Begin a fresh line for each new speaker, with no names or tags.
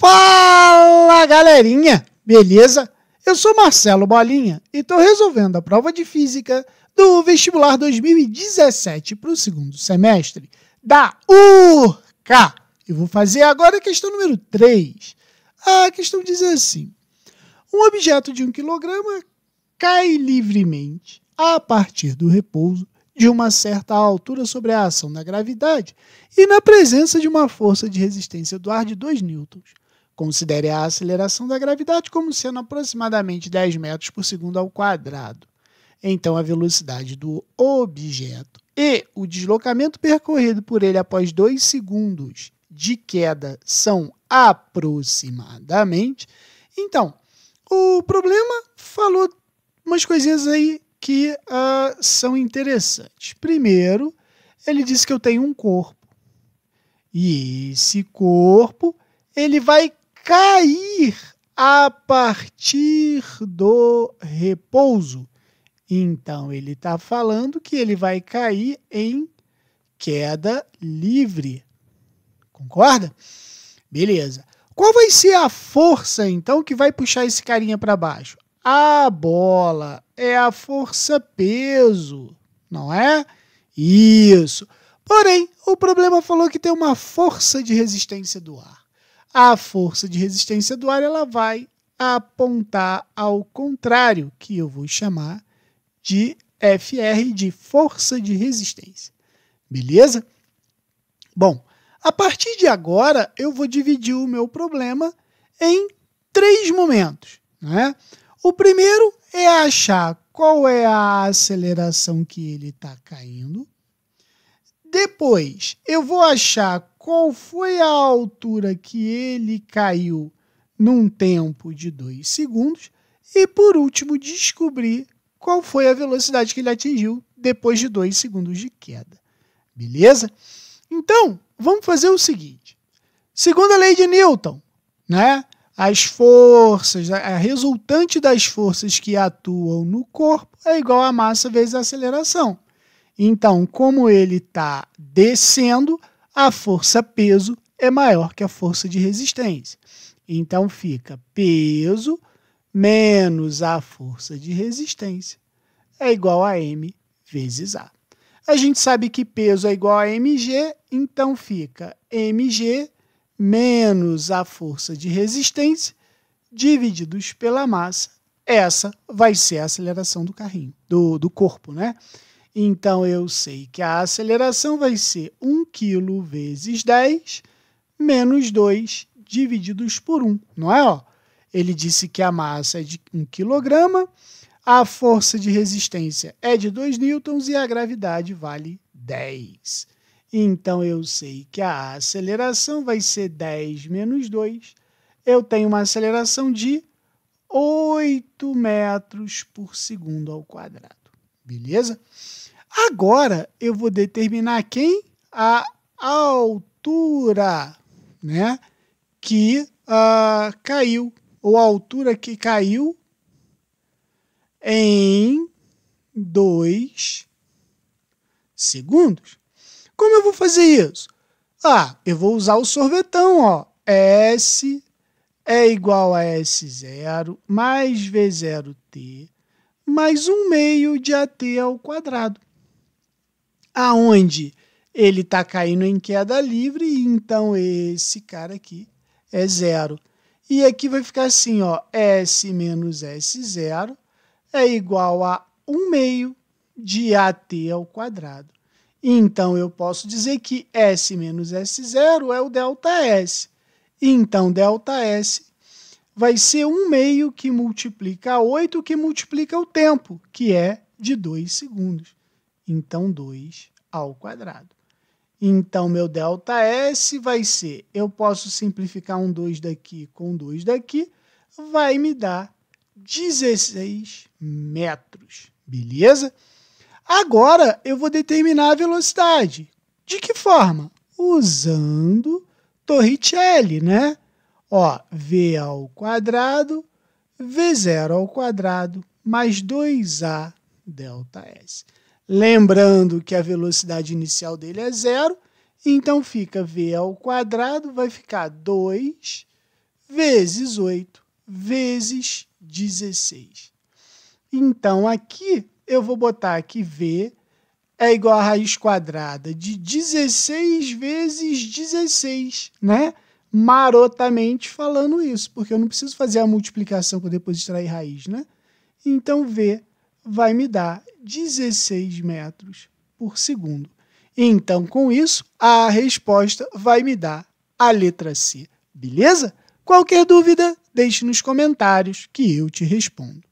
Fala galerinha, beleza? Eu sou Marcelo Bolinha e estou resolvendo a prova de física do vestibular 2017 para o segundo semestre da URCA. Eu vou fazer agora a questão número 3. A questão diz assim: um objeto de 1 um kg cai livremente a partir do repouso de uma certa altura sobre a ação da gravidade e na presença de uma força de resistência do ar de 2 newtons. Considere a aceleração da gravidade como sendo aproximadamente 10 metros por segundo ao quadrado. Então, a velocidade do objeto e o deslocamento percorrido por ele após 2 segundos de queda são aproximadamente. Então, o problema falou umas coisinhas aí que uh, são interessantes. Primeiro, ele disse que eu tenho um corpo. E esse corpo, ele vai cair a partir do repouso. Então ele está falando que ele vai cair em queda livre. Concorda? Beleza. Qual vai ser a força então que vai puxar esse carinha para baixo? A bola é a força peso, não é? Isso. Porém, o problema falou que tem uma força de resistência do ar a força de resistência do ar ela vai apontar ao contrário, que eu vou chamar de FR, de força de resistência. Beleza? Bom, a partir de agora eu vou dividir o meu problema em três momentos. Né? O primeiro é achar qual é a aceleração que ele está caindo. Depois, eu vou achar qual foi a altura que ele caiu num tempo de 2 segundos e, por último, descobrir qual foi a velocidade que ele atingiu depois de 2 segundos de queda. Beleza? Então, vamos fazer o seguinte. Segundo a lei de Newton, né? As forças, a resultante das forças que atuam no corpo é igual a massa vezes a aceleração. Então, como ele está descendo, a força peso é maior que a força de resistência. Então fica peso menos a força de resistência é igual a m vezes a. A gente sabe que peso é igual a mg, então fica mg menos a força de resistência divididos pela massa. Essa vai ser a aceleração do carrinho, do, do corpo, né? Então eu sei que a aceleração vai ser 1 kg vezes 10 menos 2 divididos por 1, não é? ele disse que a massa é de 1 kg, a força de resistência é de 2 N e a gravidade vale 10. Então eu sei que a aceleração vai ser 10 menos 2. Eu tenho uma aceleração de 8 metros por segundo ao quadrado. Beleza? Agora eu vou determinar quem? A altura, né? Que uh, caiu, ou a altura que caiu em 2 segundos. Como eu vou fazer isso? Ah, eu vou usar o sorvetão, ó. S é igual a S0 mais V0T mais um meio de AT ao quadrado. Aonde ele está caindo em queda livre, então esse cara aqui é zero. E aqui vai ficar assim, ó, S menos S0 é igual a 1 meio de AT ao quadrado. Então, eu posso dizer que S menos S0 é o delta S. Então, delta S vai ser um meio que multiplica 8, que multiplica o tempo, que é de 2 segundos. Então, 2 ao quadrado. Então, meu delta S vai ser, eu posso simplificar um 2 daqui com 2 daqui, vai me dar 16 metros, beleza? Agora, eu vou determinar a velocidade. De que forma? Usando Torricelli, né? Ó, v ao quadrado, v0 ao quadrado, mais 2a delta S. Lembrando que a velocidade inicial dele é zero, então fica v ao quadrado, vai ficar 2 vezes 8 vezes 16. Então aqui eu vou botar que v é igual a raiz quadrada de 16 vezes 16, né? marotamente falando isso, porque eu não preciso fazer a multiplicação para depois extrair raiz, né? Então, V vai me dar 16 metros por segundo. Então, com isso, a resposta vai me dar a letra C. Beleza? Qualquer dúvida, deixe nos comentários que eu te respondo.